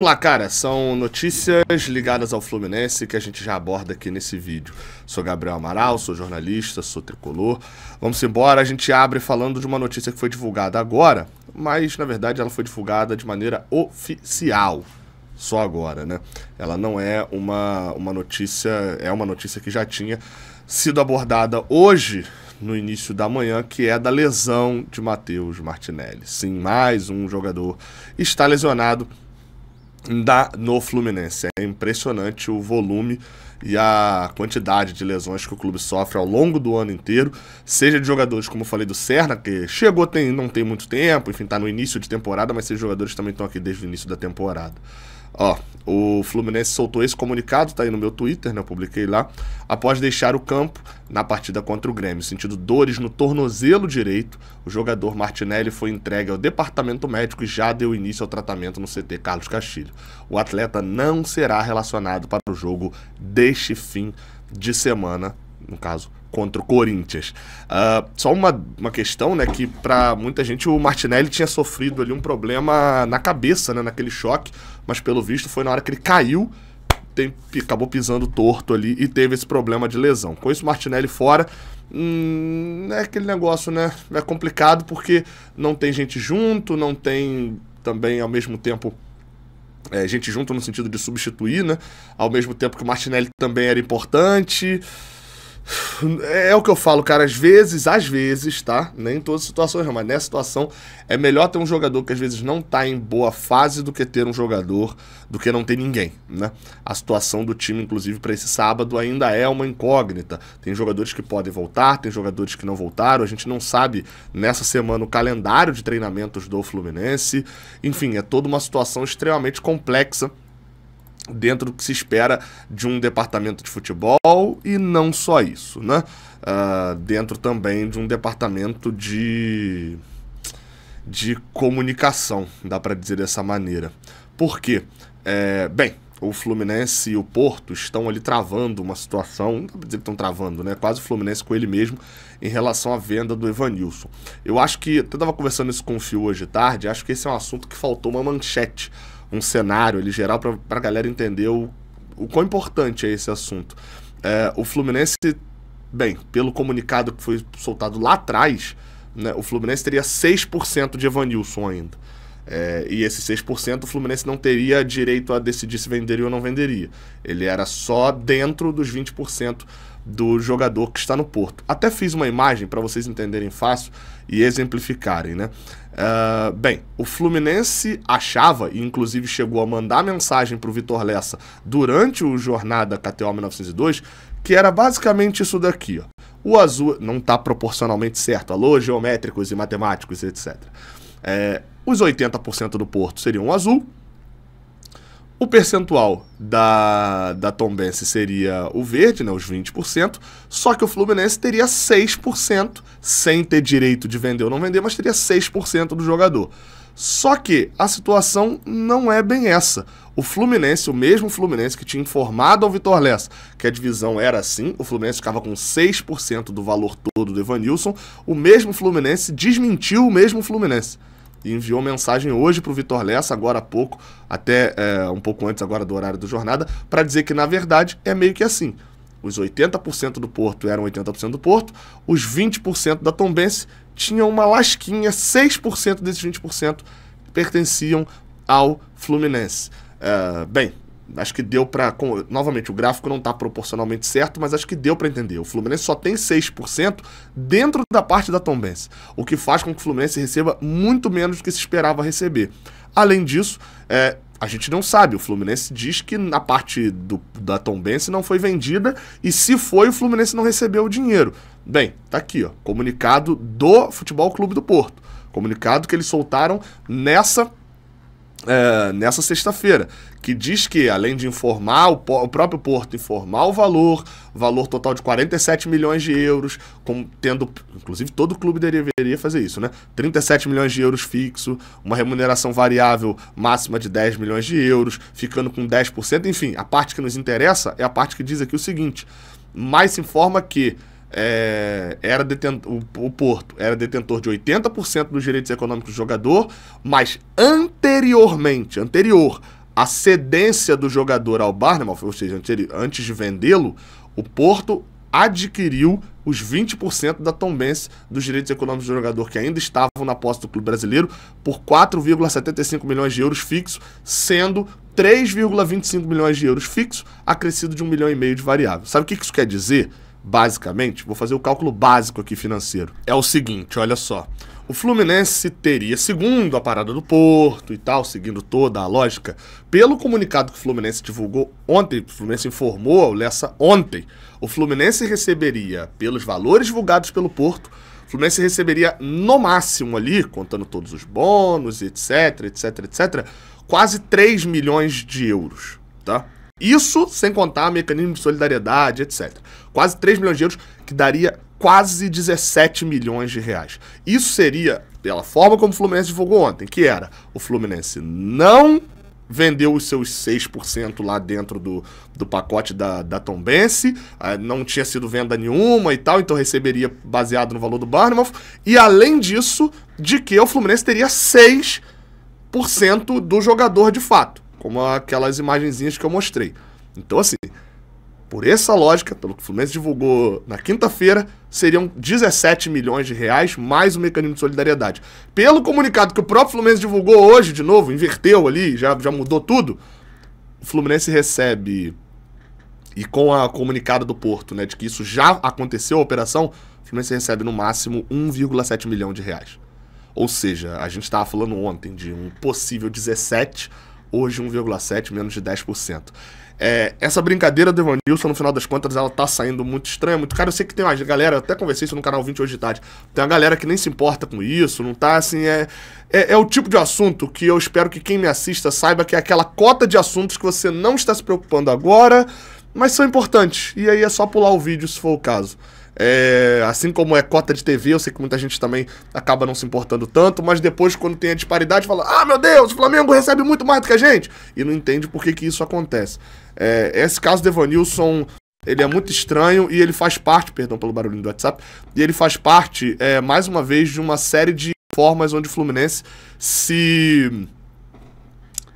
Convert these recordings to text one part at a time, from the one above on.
Vamos lá, cara. São notícias ligadas ao Fluminense que a gente já aborda aqui nesse vídeo. Sou Gabriel Amaral, sou jornalista, sou tricolor. Vamos embora. A gente abre falando de uma notícia que foi divulgada agora, mas na verdade ela foi divulgada de maneira oficial. Só agora, né? Ela não é uma, uma notícia, é uma notícia que já tinha sido abordada hoje, no início da manhã, que é da lesão de Matheus Martinelli. Sim, mais um jogador está lesionado na, no Fluminense. É impressionante o volume e a quantidade de lesões que o clube sofre ao longo do ano inteiro, seja de jogadores, como eu falei, do Serna, que chegou tem, não tem muito tempo, enfim, está no início de temporada, mas esses jogadores também estão aqui desde o início da temporada. Ó, o Fluminense soltou esse comunicado, tá aí no meu Twitter, né? Eu publiquei lá. Após deixar o campo na partida contra o Grêmio, sentindo dores no tornozelo direito, o jogador Martinelli foi entregue ao departamento médico e já deu início ao tratamento no CT Carlos Castilho. O atleta não será relacionado para o jogo deste fim de semana, no caso, contra o Corinthians. Uh, só uma, uma questão, né, que para muita gente o Martinelli tinha sofrido ali um problema na cabeça, né, naquele choque, mas pelo visto foi na hora que ele caiu, tem, acabou pisando torto ali e teve esse problema de lesão. Com isso, o Martinelli fora, hum, é aquele negócio, né, é complicado porque não tem gente junto, não tem também ao mesmo tempo é, gente junto no sentido de substituir, né, ao mesmo tempo que o Martinelli também era importante... É, é o que eu falo, cara. Às vezes, às vezes, tá? Nem em todas as situações, mas nessa situação é melhor ter um jogador que às vezes não tá em boa fase do que ter um jogador do que não ter ninguém, né? A situação do time, inclusive, para esse sábado ainda é uma incógnita. Tem jogadores que podem voltar, tem jogadores que não voltaram. A gente não sabe nessa semana o calendário de treinamentos do Fluminense. Enfim, é toda uma situação extremamente complexa dentro do que se espera de um departamento de futebol e não só isso, né? Uh, dentro também de um departamento de, de comunicação, dá para dizer dessa maneira. Por quê? É, bem, o Fluminense e o Porto estão ali travando uma situação, não dá pra dizer que estão travando, né? Quase o Fluminense com ele mesmo em relação à venda do Evanilson. Eu acho que, até estava conversando isso com o Fio hoje tarde, acho que esse é um assunto que faltou uma manchete um cenário ali geral para a galera entender o, o quão importante é esse assunto. É, o Fluminense, bem, pelo comunicado que foi soltado lá atrás, né, o Fluminense teria 6% de Evanilson ainda. É, e esse 6% o Fluminense não teria direito a decidir se venderia ou não venderia. Ele era só dentro dos 20% do jogador que está no Porto. Até fiz uma imagem para vocês entenderem fácil e exemplificarem, né? Uh, bem, o Fluminense achava, e inclusive chegou a mandar mensagem para o Vitor Lessa durante o Jornada KTO 1902, que era basicamente isso daqui. Ó. O azul não está proporcionalmente certo, alô, geométricos e matemáticos, etc. É, os 80% do Porto seriam azul, o percentual da, da Tombense seria o verde, né, os 20%, só que o Fluminense teria 6%, sem ter direito de vender ou não vender, mas teria 6% do jogador. Só que a situação não é bem essa. O Fluminense, o mesmo Fluminense que tinha informado ao Vitor Lessa que a divisão era assim, o Fluminense ficava com 6% do valor todo do Evanilson, o mesmo Fluminense desmentiu o mesmo Fluminense e enviou mensagem hoje para o Vitor Lessa, agora há pouco, até é, um pouco antes agora do horário do jornada, para dizer que, na verdade, é meio que assim. Os 80% do Porto eram 80% do Porto, os 20% da Tombense tinham uma lasquinha, 6% desses 20% pertenciam ao Fluminense. É, bem, acho que deu para novamente o gráfico não está proporcionalmente certo, mas acho que deu para entender. O Fluminense só tem 6% dentro da parte da Tombense, o que faz com que o Fluminense receba muito menos do que se esperava receber. Além disso, é, a gente não sabe. O Fluminense diz que na parte do, da Tombense não foi vendida e se foi, o Fluminense não recebeu o dinheiro. Bem, tá aqui, ó, comunicado do Futebol Clube do Porto. Comunicado que eles soltaram nessa é, nessa sexta-feira, que diz que, além de informar, o, o, próprio Porto informar o valor, valor total de 47 milhões de euros, com, tendo, inclusive todo clube deveria fazer isso, né? 37 milhões de euros fixo, uma remuneração variável máxima de 10 milhões de euros, ficando com 10%, enfim, a parte que nos interessa é a parte que diz aqui o seguinte, mas se informa que é, era detentor, o, o Porto era detentor de 80% dos direitos econômicos do jogador, mas anteriormente, anterior à cedência do jogador ao Barnemouth, ou seja, antes de vendê-lo, o Porto adquiriu os 20% da Tombense dos direitos econômicos do jogador que ainda estavam na posse do clube brasileiro por 4,75 milhões de euros fixo, sendo 3,25 milhões de euros fixo acrescido de 1 milhão e meio de variável. Sabe o que isso quer dizer? basicamente, vou fazer o cálculo básico aqui financeiro. É o seguinte, olha só. O Fluminense teria, segundo a parada do Porto e tal, seguindo toda a lógica, pelo comunicado que o Fluminense divulgou ontem, o Fluminense informou ao Lessa ontem, o Fluminense receberia, pelos valores divulgados pelo Porto, o Fluminense receberia no máximo ali, contando todos os bônus, etc, etc, etc, quase 3 milhões de euros, tá? Isso sem contar mecanismo de solidariedade, etc. Quase 3 milhões de euros, que daria quase 17 milhões de reais. Isso seria pela forma como o Fluminense divulgou ontem, que era o Fluminense não vendeu os seus 6% lá dentro do, do pacote da, da Tombense, eh, não tinha sido venda nenhuma e tal, então receberia baseado no valor do Barnumov, e além disso, de que o Fluminense teria 6% do jogador de fato como aquelas imagenzinhas que eu mostrei. Então, assim, por essa lógica, pelo que o Fluminense divulgou na quinta-feira, seriam 17 milhões de reais mais o um mecanismo de solidariedade. Pelo comunicado que o próprio Fluminense divulgou hoje, de novo, inverteu ali, já, já mudou tudo, o Fluminense recebe. E com a comunicada do Porto, né, de que isso já aconteceu a operação, o Fluminense recebe no máximo 1,7 milhão de reais. Ou seja, a gente estava falando ontem de um possível 17 milhões hoje 1,7%, menos de 10%. É, essa brincadeira do Evanilson, no final das contas, ela tá saindo muito estranha, muito cara. Eu sei que tem uma galera, eu até conversei isso no canal 20 hoje de tarde. Tem uma galera que nem se importa com isso, não tá assim. É, é, é, o tipo de assunto que eu espero que quem me assista saiba que é aquela cota de assuntos que você não está se preocupando agora, mas são importantes. E aí é só pular o vídeo se for o caso. É, assim como é cota de TV, eu sei que muita gente também acaba não se importando tanto, mas depois, quando tem a disparidade, fala: Ah, meu Deus, o Flamengo recebe muito mais do que a gente! E não entende por que, que isso acontece. É, esse caso do Evanilson ele é muito estranho e ele faz parte, perdão pelo barulho do WhatsApp, e ele faz parte, é, mais uma vez, de uma série de formas onde o Fluminense se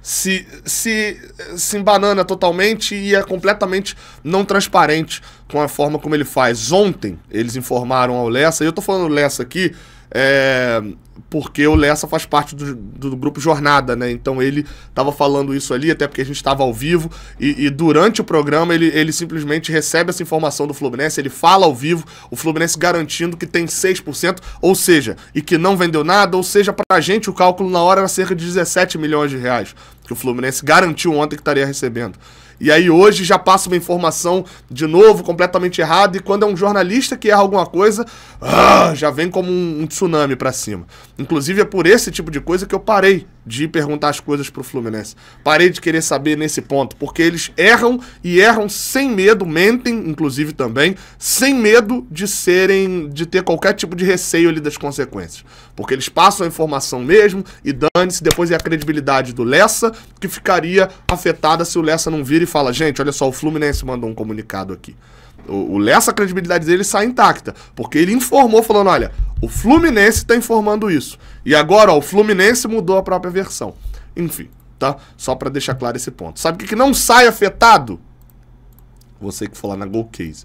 se, se, se embanana totalmente e é completamente não transparente com a forma como ele faz. Ontem eles informaram ao Lessa, e eu tô falando Lessa aqui, é, porque o Lessa faz parte do, do, grupo Jornada, né? Então ele estava falando isso ali, até porque a gente estava ao vivo, e, e, durante o programa ele, ele simplesmente recebe essa informação do Fluminense, ele fala ao vivo, o Fluminense garantindo que tem 6%, ou seja, e que não vendeu nada, ou seja, para a gente o cálculo na hora era cerca de 17 milhões de reais, que o Fluminense garantiu ontem que estaria recebendo. E aí hoje já passa uma informação de novo completamente errada e quando é um jornalista que erra alguma coisa, ah, já vem como um, um tsunami para cima. Inclusive é por esse tipo de coisa que eu parei de perguntar as coisas pro Fluminense. Parei de querer saber nesse ponto, porque eles erram e erram sem medo, mentem, inclusive também, sem medo de serem, de ter qualquer tipo de receio ali das consequências. Porque eles passam a informação mesmo e dane-se, depois é a credibilidade do Lessa, que ficaria afetada se o Lessa não vira e fala, gente, olha só, o Fluminense mandou um comunicado aqui. O, o essa credibilidade dele sai intacta, porque ele informou falando, olha, o Fluminense está informando isso. E agora, ó, o Fluminense mudou a própria versão. Enfim, tá? Só para deixar claro esse ponto. Sabe o que, que não sai afetado? Você que foi lá na Gol Case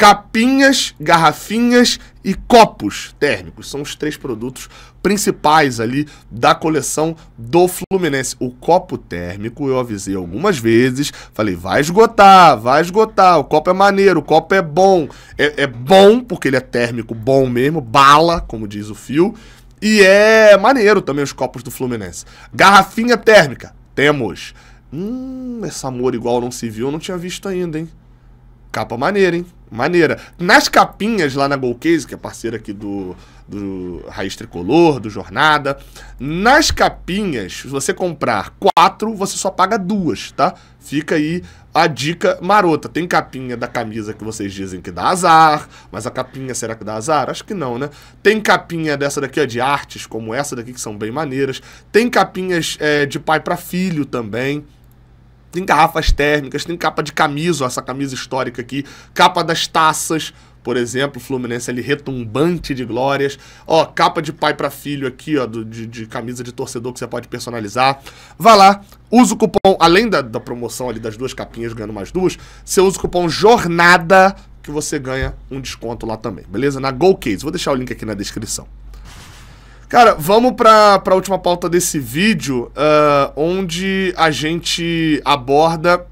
capinhas, garrafinhas e copos térmicos. São os três produtos principais ali da coleção do Fluminense. O copo térmico, eu avisei algumas vezes, falei, vai esgotar, vai esgotar, o copo é maneiro, o copo é bom. É, é bom, porque ele é térmico, bom mesmo, bala, como diz o fio. E é maneiro também os copos do Fluminense. Garrafinha térmica, temos. Hum, essa amor igual não se viu, eu não tinha visto ainda, hein? Capa maneira, hein? Maneira. Nas capinhas lá na Golcase, que é parceira aqui do, do Raiz Tricolor, do Jornada, nas capinhas, se você comprar quatro, você só paga duas, tá? Fica aí a dica marota. Tem capinha da camisa que vocês dizem que dá azar, mas a capinha será que dá azar? Acho que não, né? Tem capinha dessa daqui, ó, de artes, como essa daqui, que são bem maneiras. Tem capinhas é, de pai para filho também tem garrafas térmicas, tem capa de camisa, ó, essa camisa histórica aqui, capa das taças, por exemplo, Fluminense ali retumbante de glórias. Ó, capa de pai para filho aqui, ó, do, de, de, camisa de torcedor que você pode personalizar. Vá lá, usa o cupom, além da, da promoção ali das duas capinhas, ganhando mais duas, você usa o cupom JORNADA, que você ganha um desconto lá também, beleza? Na Case, vou deixar o link aqui na descrição. Cara, vamos pra, pra última pauta desse vídeo, uh, onde a gente aborda.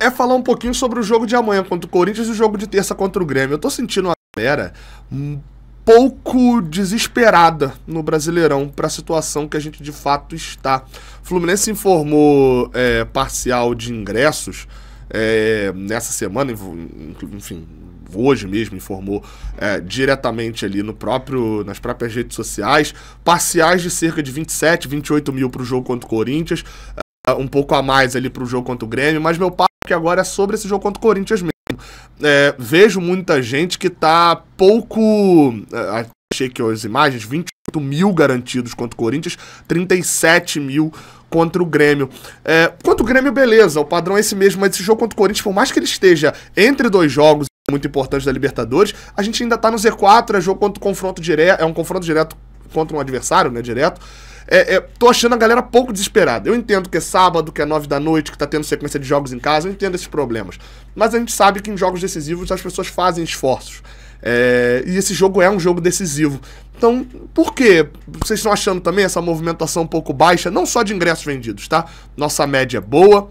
É falar um pouquinho sobre o jogo de amanhã contra o Corinthians e o jogo de terça contra o Grêmio. Eu tô sentindo uma galera um pouco desesperada no Brasileirão para a situação que a gente de fato está. O Fluminense informou é, parcial de ingressos é, nessa semana, enfim, hoje mesmo informou é, diretamente ali no próprio, nas próprias redes sociais, parciais de cerca de 27, 28 mil para o jogo contra o Corinthians, é, um pouco a mais ali para o jogo contra o Grêmio, mas meu papo que agora é sobre esse jogo contra o Corinthians mesmo. É, vejo muita gente que tá pouco. É, achei que as imagens, 28 mil garantidos contra o Corinthians, 37 mil contra o Grêmio. É, contra o Grêmio, beleza, o padrão é esse mesmo, mas esse jogo contra o Corinthians, por mais que ele esteja entre dois jogos, muito importante da Libertadores. A gente ainda tá no Z4, é jogo contra o confronto direto, é um confronto direto contra um adversário, né, direto. É, é, tô achando a galera pouco desesperada. Eu entendo que é sábado, que é nove da noite, que tá tendo sequência de jogos em casa, eu entendo esses problemas. Mas a gente sabe que em jogos decisivos as pessoas fazem esforços. É, e esse jogo é um jogo decisivo. Então, por que Vocês estão achando também essa movimentação um pouco baixa, não só de ingressos vendidos, tá? Nossa média é boa,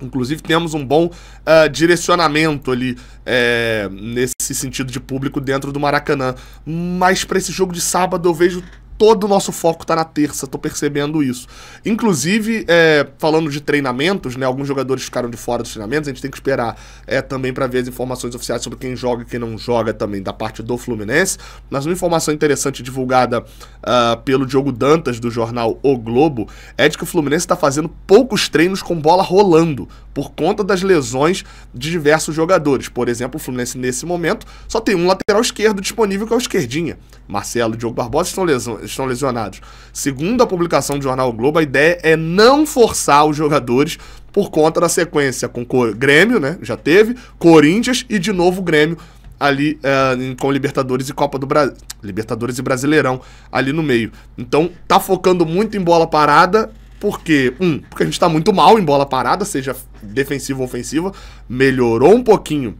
Inclusive, temos um bom uh, direcionamento ali é, nesse sentido de público dentro do Maracanã. Mas para esse jogo de sábado, eu vejo todo o nosso foco está na terça, tô percebendo isso. Inclusive, é, falando de treinamentos, né? Alguns jogadores ficaram de fora dos treinamentos, a gente tem que esperar é, também para ver as informações oficiais sobre quem joga e quem não joga também da parte do Fluminense. Mas uma informação interessante divulgada uh, pelo Diogo Dantas, do jornal O Globo, é de que o Fluminense está fazendo poucos treinos com bola rolando, por conta das lesões de diversos jogadores. Por exemplo, o Fluminense nesse momento só tem um lateral esquerdo disponível, que é o esquerdinha. Marcelo e Diogo Barbosa estão lesões estão lesionados. Segundo a publicação do jornal o Globo, a ideia é não forçar os jogadores por conta da sequência com Cor Grêmio, né? Já teve, Corinthians e de novo Grêmio ali eh, com Libertadores e Copa do Brasil. Libertadores e Brasileirão ali no meio. Então, tá focando muito em bola parada, porque, um, porque a gente tá muito mal em bola parada, seja defensiva ou ofensiva. Melhorou um pouquinho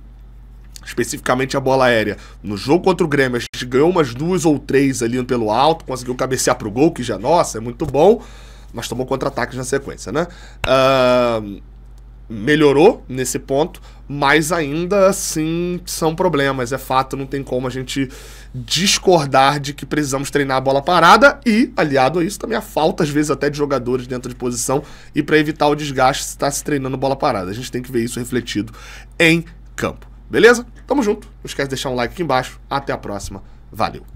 especificamente a bola aérea. No jogo contra o Grêmio, a gente ganhou umas duas ou três ali pelo alto, conseguiu cabecear pro gol, que já, nossa, é muito bom, mas tomou contra-ataques na sequência, né? Uh, melhorou nesse ponto, mas ainda assim são problemas, é fato, não tem como a gente discordar de que precisamos treinar a bola parada e, aliado a isso, também a falta, às vezes, até de jogadores dentro de posição e para evitar o desgaste, está se treinando bola parada. A gente tem que ver isso refletido em campo. Beleza? Tamo junto. Não esquece de deixar um like aqui embaixo. Até a próxima. Valeu!